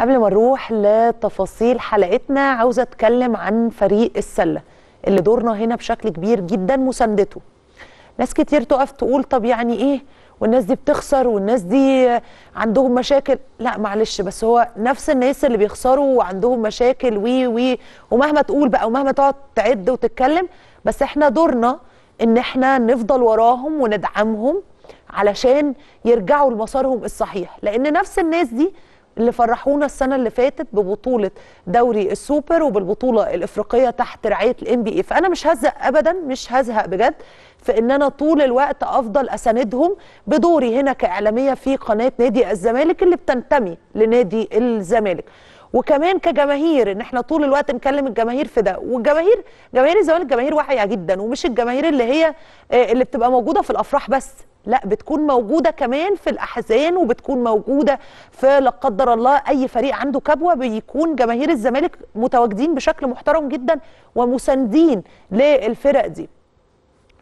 قبل ما نروح لتفاصيل حلقتنا عاوزه اتكلم عن فريق السله اللي دورنا هنا بشكل كبير جدا مساندته ناس كتير تقف تقول طب يعني ايه والناس دي بتخسر والناس دي عندهم مشاكل لا معلش بس هو نفس الناس اللي بيخسروا وعندهم مشاكل وي وي ومهما تقول بقى ومهما تقعد تعد وتتكلم بس احنا دورنا ان احنا نفضل وراهم وندعمهم علشان يرجعوا لمسارهم الصحيح لان نفس الناس دي اللي فرحونا السنه اللي فاتت ببطوله دوري السوبر وبالبطوله الافريقيه تحت رعايه الام بي اي فانا مش هزهق ابدا مش هزهق بجد في ان انا طول الوقت افضل اساندهم بدوري هنا كاعلاميه في قناه نادي الزمالك اللي بتنتمي لنادي الزمالك وكمان كجماهير ان احنا طول الوقت نكلم الجماهير في ده والجماهير جماهير الزمالك جماهير واعيه جدا ومش الجماهير اللي هي آه، اللي بتبقى موجوده في الافراح بس لا بتكون موجودة كمان في الأحزان وبتكون موجودة في لا قدر الله أي فريق عنده كبوة بيكون جماهير الزمالك متواجدين بشكل محترم جدا ومساندين للفرق دي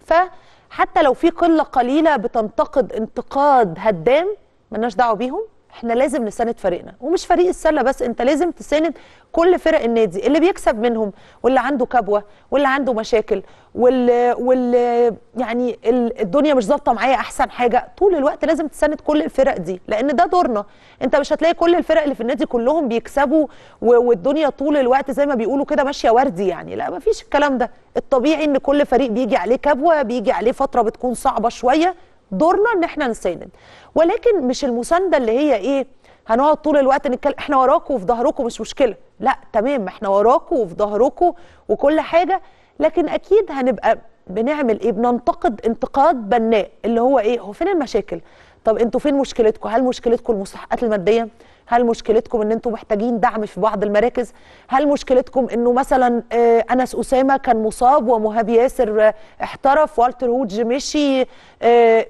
فحتى لو في قلة قليلة بتنتقد انتقاد هدام مناش دعوة بيهم احنا لازم نساند فريقنا ومش فريق السله بس انت لازم تساند كل فرق النادي اللي بيكسب منهم واللي عنده كبوه واللي عنده مشاكل واللي, واللي يعني الدنيا مش ظابطه معايا احسن حاجه طول الوقت لازم تساند كل الفرق دي لان ده دورنا انت مش هتلاقي كل الفرق اللي في النادي كلهم بيكسبوا والدنيا طول الوقت زي ما بيقولوا كده ماشيه وردي يعني لا مفيش الكلام ده الطبيعي ان كل فريق بيجي عليه كبوه بيجي عليه فتره بتكون صعبه شويه دورنا ان احنا نساند ولكن مش المسانده اللي هي ايه هنقعد طول الوقت نتكلم احنا وراكم وفي ظهركم مش مشكله لا تمام احنا وراكم وفي ظهركم وكل حاجه لكن اكيد هنبقى بنعمل ايه بننتقد انتقاد بناء اللي هو ايه هو فين المشاكل طب انتوا فين مشكلتكم هل مشكلتكم المستحقات الماديه هل مشكلتكم ان انتم محتاجين دعم في بعض المراكز هل مشكلتكم انه مثلا آه، انس اسامه كان مصاب ومهاب ياسر آه، احترف والتر وودج مشي اه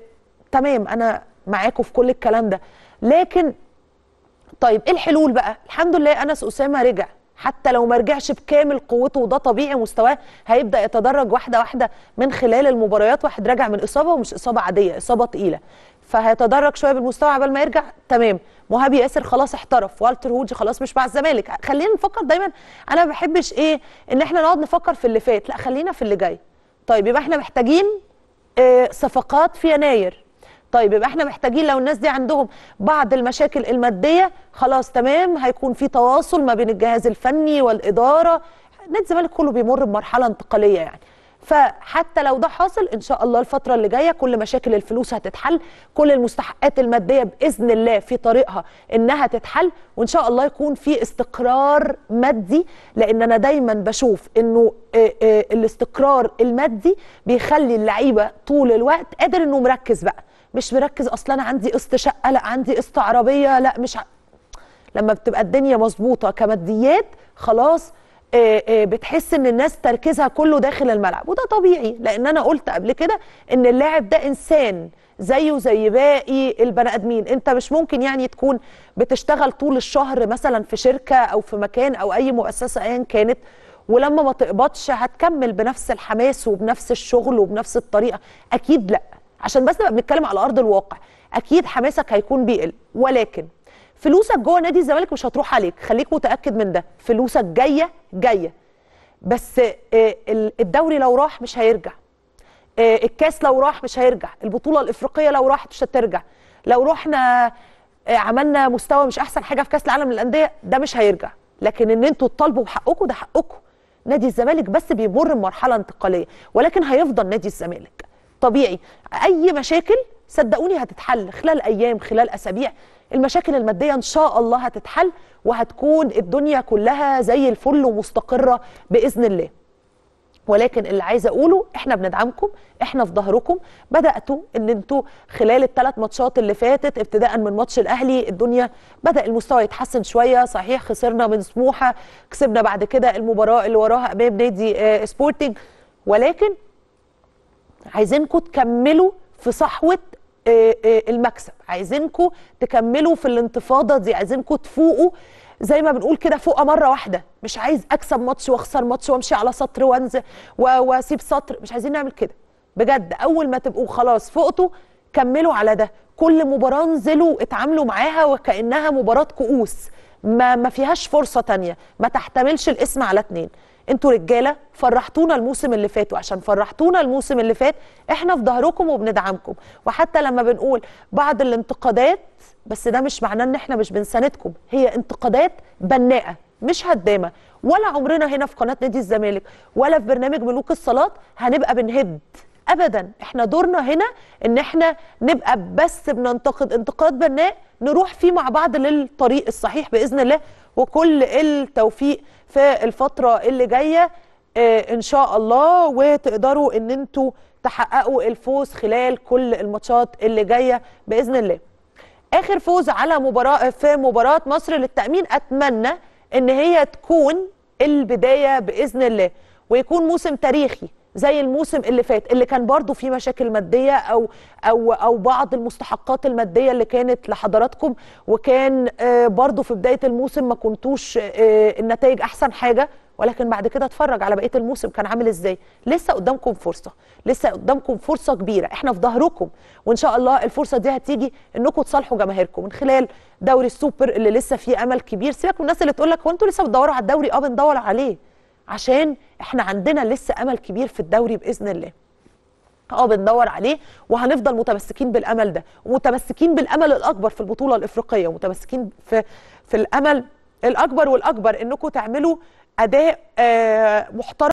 تمام انا معاكم في كل الكلام ده لكن طيب ايه الحلول بقى الحمد لله انس اسامه رجع حتى لو ما رجعش بكامل قوته وده طبيعي مستواه هيبدا يتدرج واحده واحده من خلال المباريات واحد راجع من اصابه ومش اصابه عاديه اصابه تقيله فهيتدرج شويه بالمستوى عبال ما يرجع تمام مهابي ياسر خلاص احترف والتر هودي خلاص مش مع الزمالك خلينا نفكر دايما انا ما بحبش ايه ان احنا نقعد نفكر في اللي فات لا خلينا في اللي جاي طيب يبقى احنا محتاجين اه صفقات في يناير طيب يبقى احنا محتاجين لو الناس دي عندهم بعض المشاكل الماديه خلاص تمام هيكون في تواصل ما بين الجهاز الفني والاداره نادي الزمالك كله بيمر بمرحله انتقاليه يعني فحتى لو ده حاصل ان شاء الله الفتره اللي جايه كل مشاكل الفلوس هتتحل كل المستحقات الماديه باذن الله في طريقها انها تتحل وان شاء الله يكون في استقرار مادي لان انا دايما بشوف انه الاستقرار المادي بيخلي اللعيبه طول الوقت قادر انه مركز بقى مش مركز اصلا انا عندي قسط شقه لا عندي قسط عربيه لا مش ع... لما بتبقى الدنيا مظبوطه كماديات خلاص آه، آه، بتحس ان الناس تركيزها كله داخل الملعب وده طبيعي لان انا قلت قبل كده ان اللاعب ده انسان زيه زي باقي البني ادمين انت مش ممكن يعني تكون بتشتغل طول الشهر مثلا في شركه او في مكان او اي مؤسسه ايا كانت ولما ما تقبضش هتكمل بنفس الحماس وبنفس الشغل وبنفس الطريقه اكيد لا عشان بس نبقى بنتكلم على ارض الواقع اكيد حماسك هيكون بيقل ولكن فلوسك جوه نادي الزمالك مش هتروح عليك خليك متاكد من ده فلوسك جايه جايه بس آه، الدوري لو راح مش هيرجع آه، الكاس لو راح مش هيرجع البطوله الافريقيه لو راحت مش هترجع لو رحنا آه، عملنا مستوى مش احسن حاجه في كاس العالم للانديه ده مش هيرجع لكن ان انتوا تطالبوا بحقكم ده حقكم نادي الزمالك بس بيمر بمرحله انتقاليه ولكن هيفضل نادي الزمالك طبيعي اي مشاكل صدقوني هتتحل خلال ايام خلال اسابيع المشاكل الماديه ان شاء الله هتتحل وهتكون الدنيا كلها زي الفل ومستقره باذن الله ولكن اللي عايزه اقوله احنا بندعمكم احنا في ظهركم بداتوا ان انتوا خلال الثلاث ماتشات اللي فاتت ابتداء من ماتش الاهلي الدنيا بدا المستوى يتحسن شويه صحيح خسرنا من سموحه كسبنا بعد كده المباراه اللي وراها امام نادي آه، سبورتنج ولكن عايزينكم تكملوا في صحوه آه، آه، المكسب عايزينكم تكملوا في الانتفاضه دي عايزينكم تفوقوا زي ما بنقول كده فوقه مره واحده مش عايز اكسب ماتش واخسر ماتش وامشي على سطر وانزل واسيب سطر مش عايزين نعمل كده بجد اول ما تبقوا خلاص فوقتوا كملوا على ده كل مباراه انزلوا اتعاملوا معاها وكانها مباراه كؤوس ما ما فيهاش فرصه تانية ما تحتملش الاسم على اتنين انتوا رجاله فرحتونا الموسم اللي فات وعشان فرحتونا الموسم اللي فات احنا في ظهركم وبندعمكم وحتى لما بنقول بعض الانتقادات بس ده مش معناه ان احنا مش بنساندكم هي انتقادات بناءه مش هدامه ولا عمرنا هنا في قناه نادي الزمالك ولا في برنامج ملوك الصلاه هنبقى بنهد ابدا احنا دورنا هنا ان احنا نبقى بس بننتقد انتقاد بناء نروح فيه مع بعض للطريق الصحيح باذن الله وكل التوفيق في الفترة اللي جاية آه، ان شاء الله وتقدروا ان انتوا تحققوا الفوز خلال كل الماتشات اللي جايه باذن الله. اخر فوز على مباراه في مباراه مصر للتامين اتمنى ان هي تكون البدايه باذن الله ويكون موسم تاريخي زي الموسم اللي فات اللي كان برضو فيه مشاكل ماديه او او او بعض المستحقات الماديه اللي كانت لحضراتكم وكان آه، برضو في بدايه الموسم ما كنتوش آه، النتائج احسن حاجه ولكن بعد كده اتفرج على بقيه الموسم كان عامل ازاي لسه قدامكم فرصه لسه قدامكم فرصه كبيره احنا في ظهركم وان شاء الله الفرصه دي هتيجي انكم تصالحوا جماهيركم من خلال دوري السوبر اللي لسه فيه امل كبير سيبك من الناس اللي تقول لك هو انتوا لسه بتدوروا على الدوري اه بندور عليه عشان احنا عندنا لسه امل كبير في الدوري باذن الله اه بندور عليه وهنفضل متمسكين بالامل ده ومتمسكين بالامل الاكبر في البطوله الافريقيه ومتمسكين في في الامل الاكبر والاكبر انكم تعملوا اداء آه، محترم